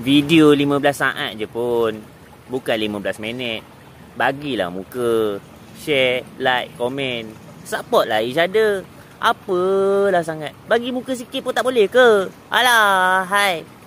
Video 15 saat je pun Bukan 15 minit Bagilah muka Share, like, komen Support lah each other Apalah sangat Bagi muka sikit pun tak boleh ke? Alah, hai